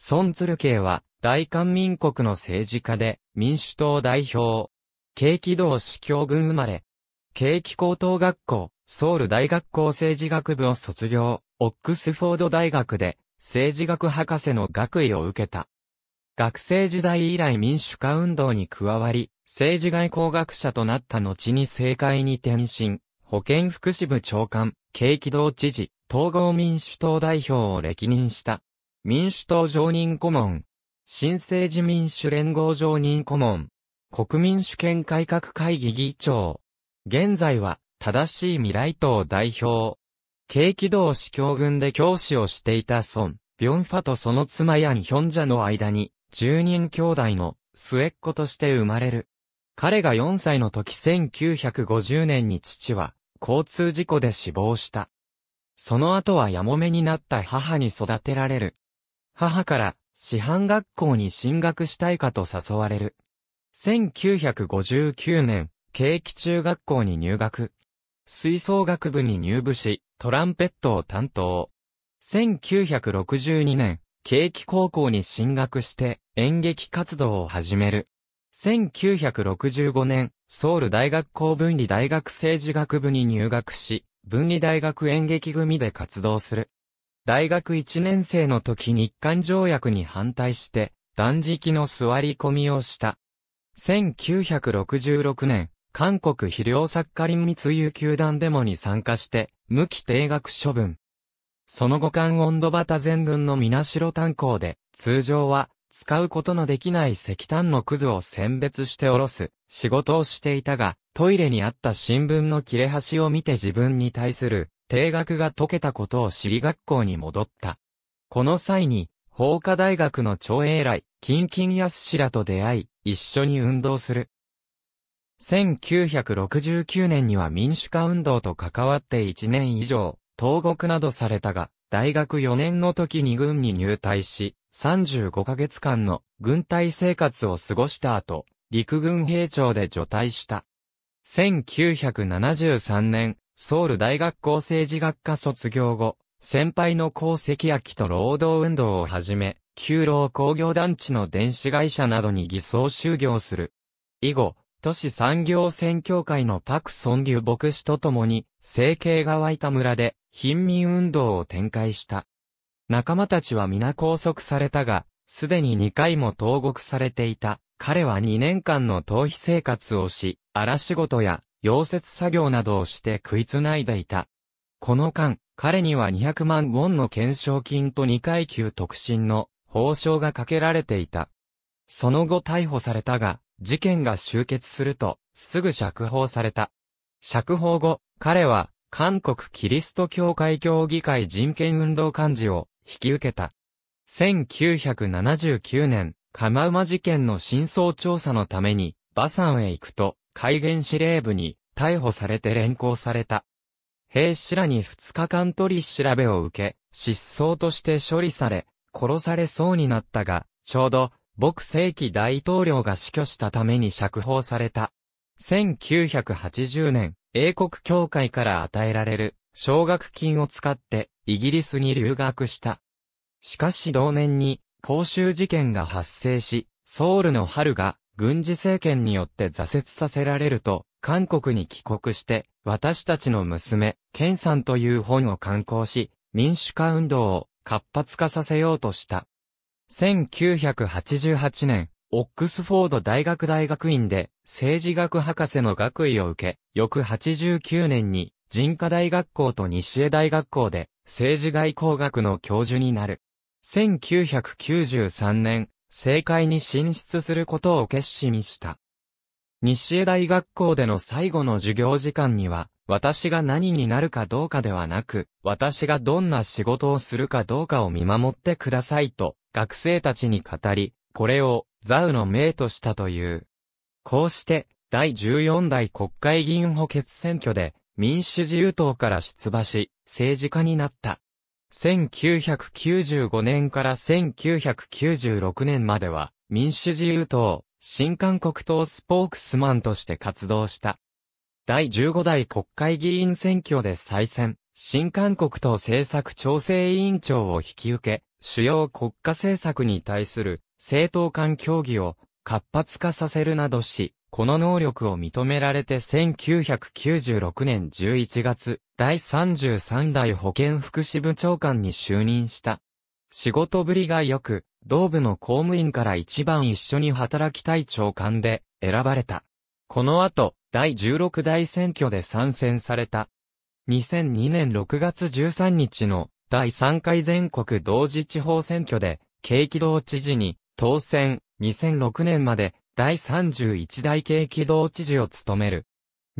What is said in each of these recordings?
ソン・ツルケイは、大韓民国の政治家で、民主党代表。景気道司教軍生まれ。景気高等学校、ソウル大学校政治学部を卒業、オックスフォード大学で、政治学博士の学位を受けた。学生時代以来民主化運動に加わり、政治外交学者となった後に政界に転身、保健福祉部長官、景気道知事、統合民主党代表を歴任した。民主党常任顧問、新生自民主連合常任顧問、国民主権改革会議議長。現在は、正しい未来党代表。軽機動司教軍で教師をしていた孫、ビョンファとその妻ヤンヒョンジャの間に、十人兄弟の末っ子として生まれる。彼が4歳の時1950年に父は、交通事故で死亡した。その後はやもめになった母に育てられる。母から、師範学校に進学したいかと誘われる。1959年、景気中学校に入学。吹奏楽部に入部し、トランペットを担当。1962年、景気高校に進学して演劇活動を始める。1965年、ソウル大学校分離大学政治学部に入学し、分離大学演劇組で活動する。大学1年生の時日韓条約に反対して、断食の座り込みをした。1966年、韓国肥料作家林密輸球団デモに参加して、無期定額処分。その後韓温度バタ全軍のみなしろ炭鉱で、通常は、使うことのできない石炭のくずを選別しておろす、仕事をしていたが、トイレにあった新聞の切れ端を見て自分に対する、定額が解けたことを知り学校に戻った。この際に、法科大学の長英来、金金安氏らと出会い、一緒に運動する。1969年には民主化運動と関わって1年以上、投獄などされたが、大学4年の時に軍に入隊し、35ヶ月間の軍隊生活を過ごした後、陸軍兵長で除隊した。1973年、ソウル大学校政治学科卒業後、先輩の功績秋と労働運動をはじめ、旧労工業団地の電子会社などに偽装就業する。以後、都市産業選協会のパク・ソンギュ牧師と共に、生計が湧いた村で、貧民運動を展開した。仲間たちは皆拘束されたが、すでに2回も投獄されていた。彼は2年間の逃避生活をし、荒仕事や溶接作業などをして食いつないでいた。この間、彼には200万ウォンの懸賞金と2階級特進の報奨がかけられていた。その後逮捕されたが、事件が終結すると、すぐ釈放された。釈放後、彼は、韓国キリスト教会協議会人権運動幹事を引き受けた。1979年、カマウマ事件の真相調査のために、バサンへ行くと、海原司令部に逮捕されて連行された。兵士らに2日間取り調べを受け、失踪として処理され、殺されそうになったが、ちょうど、僕世紀大統領が死去したために釈放された。1980年、英国協会から与えられる奨学金を使ってイギリスに留学した。しかし同年に公衆事件が発生し、ソウルの春が軍事政権によって挫折させられると、韓国に帰国して、私たちの娘、ケンさんという本を刊行し、民主化運動を活発化させようとした。1988年、オックスフォード大学大学院で政治学博士の学位を受け、翌89年に人科大学校と西江大学校で政治外交学の教授になる。1993年、政界に進出することを決心した。西江大学校での最後の授業時間には、私が何になるかどうかではなく、私がどんな仕事をするかどうかを見守ってくださいと、学生たちに語り、これを、ザウの命としたという。こうして、第14代国会議員補欠選挙で、民主自由党から出馬し、政治家になった。1995年から1996年までは、民主自由党、新韓国党スポークスマンとして活動した。第15代国会議員選挙で再選、新韓国党政策調整委員長を引き受け、主要国家政策に対する政党間協議を活発化させるなどし、この能力を認められて1996年11月、第33代保健福祉部長官に就任した。仕事ぶりが良く、同部の公務員から一番一緒に働きたい長官で選ばれた。この後、第16代選挙で参戦された。2002年6月13日の第3回全国同時地方選挙で、景気道知事に当選、2006年まで第31代系機動知事を務める。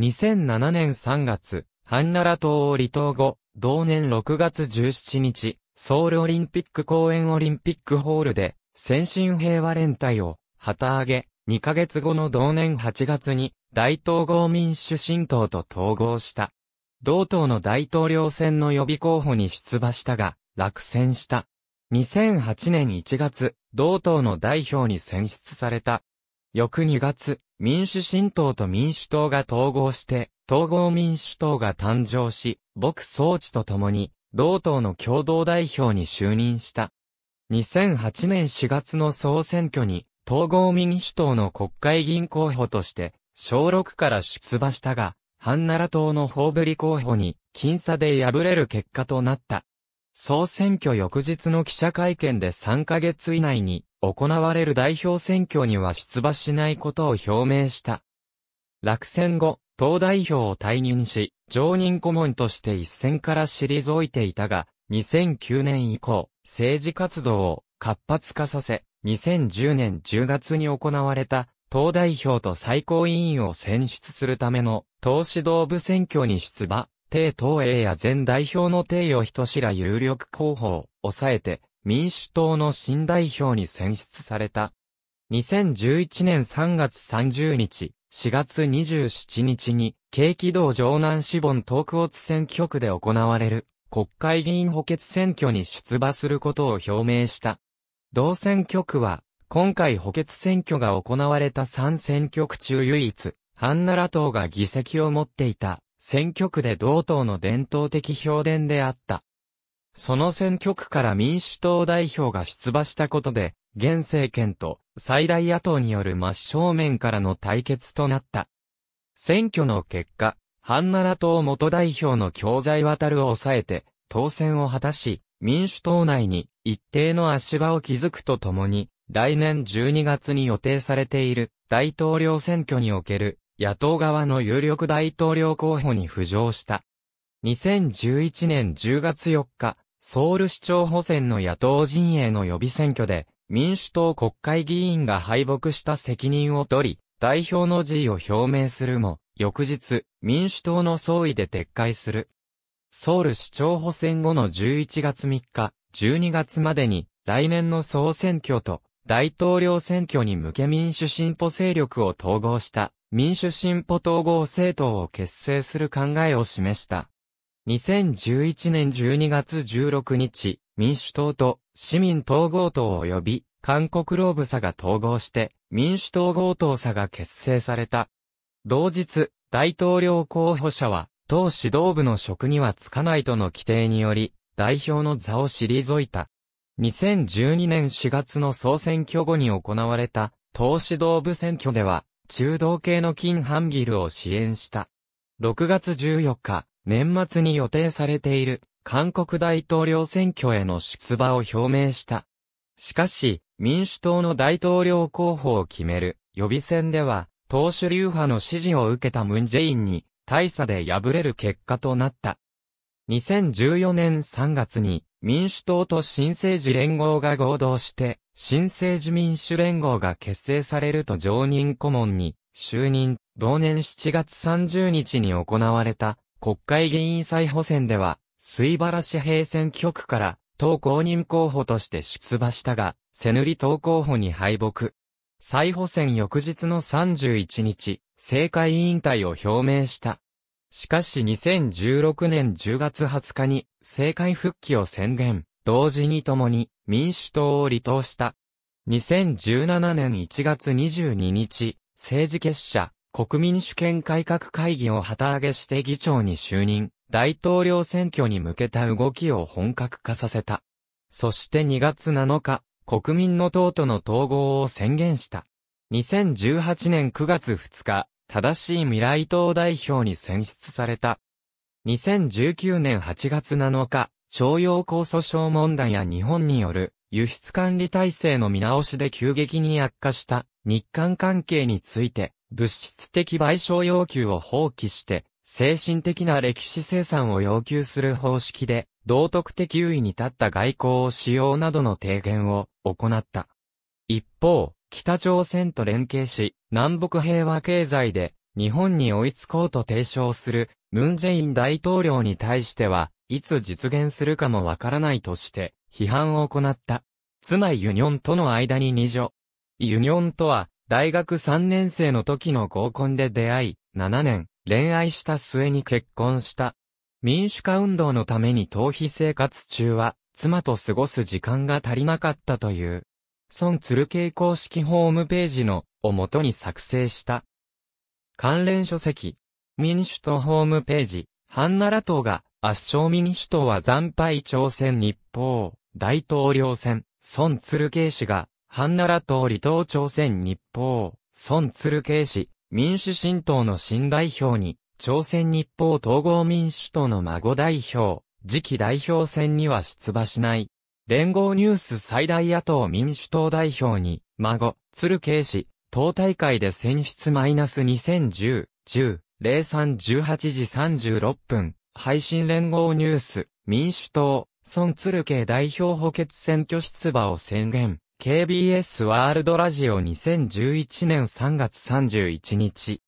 2007年3月、ハンナラ島を離島後、同年6月17日、ソウルオリンピック公園オリンピックホールで、先進平和連帯を旗揚げ、2ヶ月後の同年8月に、大統合民主新党と統合した。同党の大統領選の予備候補に出馬したが、落選した。2008年1月、同党の代表に選出された。翌2月、民主新党と民主党が統合して、統合民主党が誕生し、牧総知と共に、同党の共同代表に就任した。2008年4月の総選挙に、統合民主党の国会議員候補として、小6から出馬したが、ハンナラ党の法ぶり候補に、僅差で敗れる結果となった。総選挙翌日の記者会見で3ヶ月以内に、行われる代表選挙には出馬しないことを表明した。落選後、党代表を退任し、常任顧問として一線から退いていたが、2009年以降、政治活動を活発化させ、2010年10月に行われた、党代表と最高委員を選出するための、党指導部選挙に出馬、帝党 A や前代表の帝与人ら有力候補を抑えて、民主党の新代表に選出された。2011年3月30日、4月27日に、景気道城南志本東区津選挙区で行われる、国会議員補欠選挙に出馬することを表明した。同選挙区は、今回補欠選挙が行われた3選挙区中唯一、ハンナラ党が議席を持っていた、選挙区で同党の伝統的評伝であった。その選挙区から民主党代表が出馬したことで、現政権と最大野党による真正面からの対決となった。選挙の結果、ハンナラ党元代表の教材渡るを抑えて、当選を果たし、民主党内に一定の足場を築くとともに、来年12月に予定されている大統領選挙における野党側の有力大統領候補に浮上した。2011年10月4日、ソウル市長補選の野党陣営の予備選挙で、民主党国会議員が敗北した責任を取り、代表の辞意を表明するも、翌日、民主党の総意で撤回する。ソウル市長補選後の11月3日、12月までに、来年の総選挙と、大統領選挙に向け民主進歩勢力を統合した、民主進歩統合政党を結成する考えを示した。2011年12月16日、民主党と市民統合党及び韓国労部差が統合して民主統合党差が結成された。同日、大統領候補者は党指導部の職にはつかないとの規定により代表の座を退いた。2012年4月の総選挙後に行われた党指導部選挙では中道系の金ハンギルを支援した。6月14日、年末に予定されている韓国大統領選挙への出馬を表明した。しかし、民主党の大統領候補を決める予備選では、党首流派の支持を受けたムンジェインに大差で敗れる結果となった。2014年3月に民主党と新政治連合が合同して、新政治民主連合が結成されると常任顧問に就任、同年7月30日に行われた国会議員再補選では、水原市平選挙区から、党公認候補として出馬したが、セヌリ党候補に敗北。再補選翌日の31日、政界引退を表明した。しかし2016年10月20日に政界復帰を宣言、同時に共に民主党を離党した。2017年1月22日、政治結社、国民主権改革会議を旗揚げして議長に就任、大統領選挙に向けた動きを本格化させた。そして2月7日、国民の党との統合を宣言した。2018年9月2日、正しい未来党代表に選出された。2019年8月7日、徴用工訴訟問題や日本による輸出管理体制の見直しで急激に悪化した日韓関係について、物質的賠償要求を放棄して、精神的な歴史生産を要求する方式で、道徳的優位に立った外交を使用などの提言を行った。一方、北朝鮮と連携し、南北平和経済で日本に追いつこうと提唱するムンジェイン大統領に対しては、いつ実現するかもわからないとして批判を行った。妻ユニョンとの間に二女。ユニョンとは大学3年生の時の合コンで出会い、7年、恋愛した末に結婚した。民主化運動のために逃避生活中は、妻と過ごす時間が足りなかったという、孫鶴慶公式ホームページの、をもとに作成した。関連書籍、民主党ホームページ、ハンナラ党が、圧勝民主党は惨敗朝鮮日報、大統領選、孫鶴慶氏が、ハンナラ党離党朝鮮日報、孫鶴慶氏、民主新党の新代表に、朝鮮日報統合民主党の孫代表、次期代表選には出馬しない。連合ニュース最大野党民主党代表に、孫、鶴慶氏、党大会で選出マイナス2010、10、03、18時36分、配信連合ニュース、民主党、孫鶴慶代表補欠選挙出馬を宣言。KBS ワールドラジオ2011年3月31日。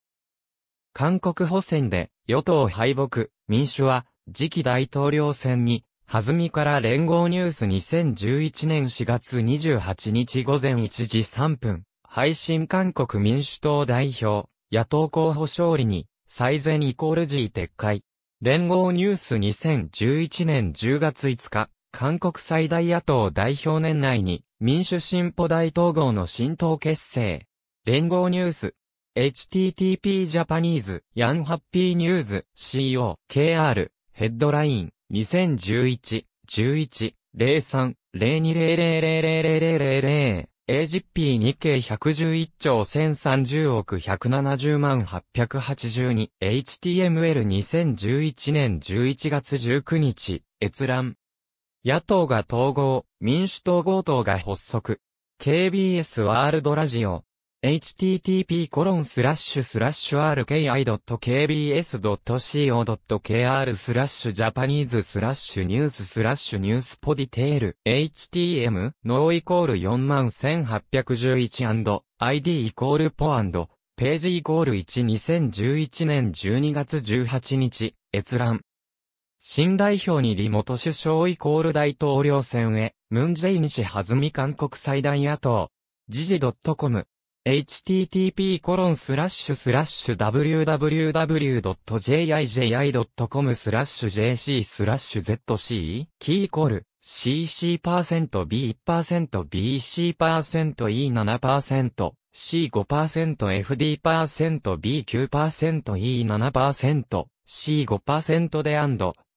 韓国補選で与党敗北、民主は次期大統領選に、弾みから連合ニュース2011年4月28日午前1時3分、配信韓国民主党代表、野党候補勝利に、最善イコール G 撤回。連合ニュース2011年10月5日、韓国最大野党代表年内に民主進歩大統合の新党結成。連合ニュース。http ジャパニーズヤンハッピーニューズ CO KR ヘッドライン2011 11 03 0200000000 AGP 日経111兆1030億170万 882HTML2011 年11月19日閲覧野党が統合、民主党合党が発足。KBS ワールドラジオ。http://rki.kbs.co.kr スラッシュジャパニーズスラッシュニューススラッシュニュースポディテール htm ノーイコール 41811&id イコールポアンドページイコール12011年12月18日閲覧新代表にリモト首相イコール大統領選へ、ムンジェイン氏弾み韓国最大野党。時事 .com http コロンスラッシュスラッシュ www.jiji.com スラッシュ jc スラッシュ zc キーコール cc%b1%bc%e7% C5%FD%B9%E7% C5% で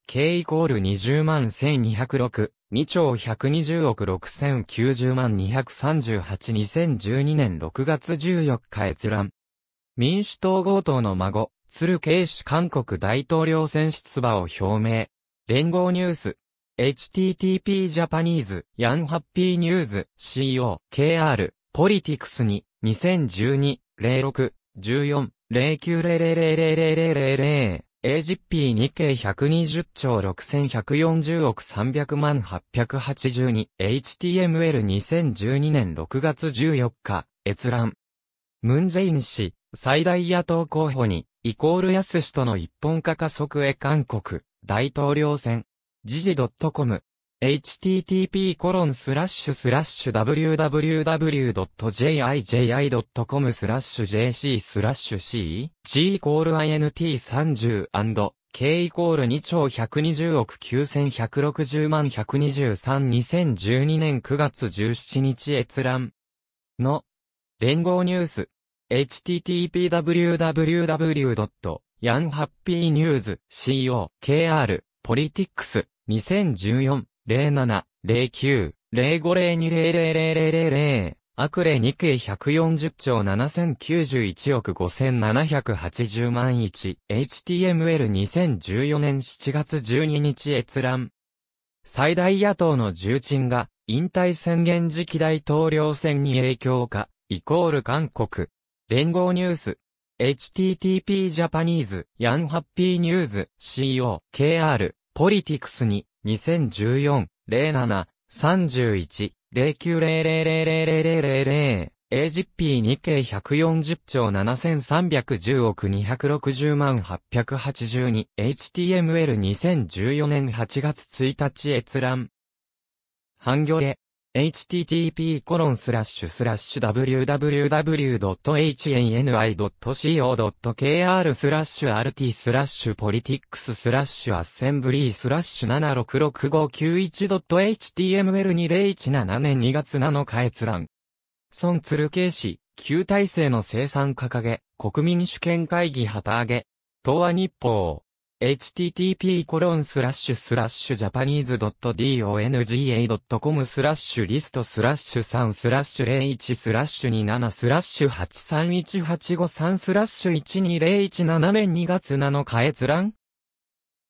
K イコール20万1206、2兆120億6090万238、2012年6月14日閲覧。民主党強盗の孫、鶴慶氏韓国大統領選出馬を表明。連合ニュース。http ジャパニーズ、ヤンハッピーニュース、CO、KR、ポリティクスに、2012、06、14、0900000000 AGP2 経120兆6140億300万 882HTML2012 年6月14日、閲覧。ムンジェイン氏、最大野党候補に、イコール安氏との一本化加速へ韓国、大統領選。時事 .com http://www.jiji.com スラッシュ jc スラッシュ c g イコール int30& k イコール2兆120億9160万1232012年9月17日閲覧の連合ニュース http://www.yanhappynews.co.kr politics 2014 0 7 0 9 0 5 0 2 0 0 0 0 0 0アクレ2計140兆7091億5780万 1HTML2014 年7月12日閲覧。最大野党の重鎮が引退宣言時期大統領選に影響か、イコール韓国。連合ニュース。http ジャパニーズヤンハッピーニュース co kr ポリティクスに2014-07-31-09000000 AGP2 k 140兆7310億260万 882HTML2014 年8月1日閲覧。ハンギョレ http://www.hni.co.kr n スラッシュ RT スラッシュポリティックススラッシュアッセンブリースラッシュ 7665591.html2017 年2月7日閲覧。孫鶴慶氏、旧体制の生産掲げ、国民主権会議旗揚げ、東亜日報。http://japanese.dong.com a スラッシュリストスラッシュ3スラッシュ01スラッシュ27スラッシュ831853スラッシュ12017年2月7日閲覧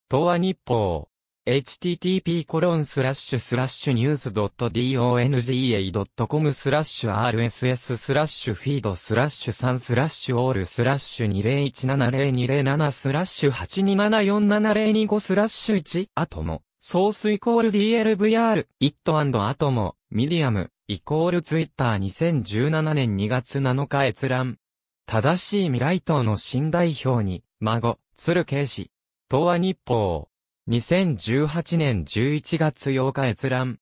東亜日報 h t t p コロンススララッッシシュュュニースドット d o n g a ドットコムスラッシュ rss スラッシュフィードスラッシュサンスラッシュオールスラッシュ2017007スラッシュ8274702スラッシュ1アトモソースイコール DLVR イットアンドアトモミディアムイコールツイッター2017年2月7日閲覧正しい未来等の新代表に孫鶴慶氏東亜日報2018年11月8日閲覧。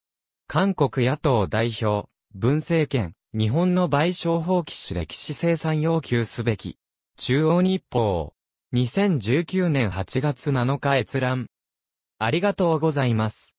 韓国野党代表、文政権、日本の賠償法規士歴史生産要求すべき。中央日報。2019年8月7日閲覧。ありがとうございます。